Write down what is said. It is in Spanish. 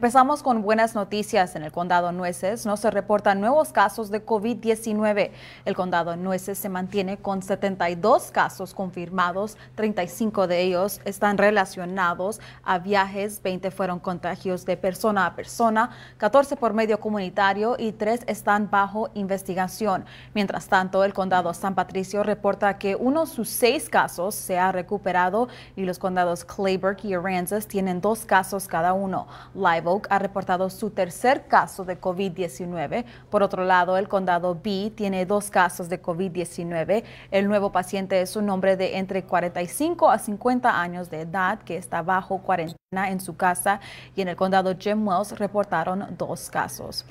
Empezamos con buenas noticias. En el condado Nueces no se reportan nuevos casos de COVID-19. El condado Nueces se mantiene con 72 casos confirmados, 35 de ellos están relacionados a viajes, 20 fueron contagios de persona a persona, 14 por medio comunitario y 3 están bajo investigación. Mientras tanto, el condado San Patricio reporta que uno de sus seis casos se ha recuperado y los condados Clayburgh y Aransas tienen dos casos cada uno. Live ha reportado su tercer caso de COVID-19. Por otro lado, el condado B tiene dos casos de COVID-19. El nuevo paciente es un hombre de entre 45 a 50 años de edad que está bajo cuarentena en su casa y en el condado Jim Wells reportaron dos casos.